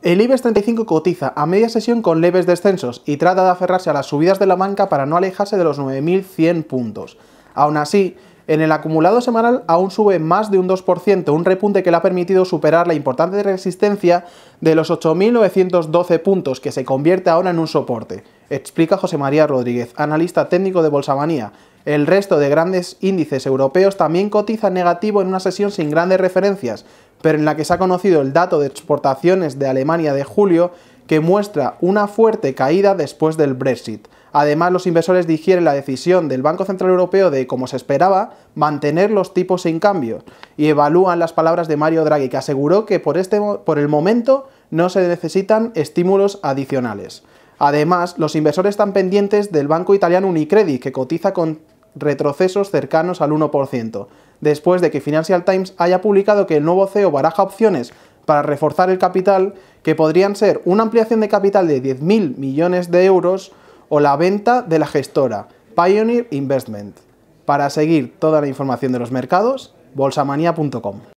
El IBEX 35 cotiza a media sesión con leves descensos y trata de aferrarse a las subidas de la banca para no alejarse de los 9.100 puntos. Aún así, en el acumulado semanal aún sube más de un 2%, un repunte que le ha permitido superar la importante resistencia de los 8.912 puntos, que se convierte ahora en un soporte explica José María Rodríguez, analista técnico de Bolsamanía. El resto de grandes índices europeos también cotizan negativo en una sesión sin grandes referencias, pero en la que se ha conocido el dato de exportaciones de Alemania de julio, que muestra una fuerte caída después del Brexit. Además, los inversores digieren la decisión del Banco Central Europeo de, como se esperaba, mantener los tipos sin cambio y evalúan las palabras de Mario Draghi, que aseguró que por, este por el momento no se necesitan estímulos adicionales. Además, los inversores están pendientes del banco italiano Unicredit, que cotiza con retrocesos cercanos al 1%, después de que Financial Times haya publicado que el nuevo CEO baraja opciones para reforzar el capital, que podrían ser una ampliación de capital de 10.000 millones de euros o la venta de la gestora Pioneer Investment. Para seguir toda la información de los mercados, bolsamanía.com.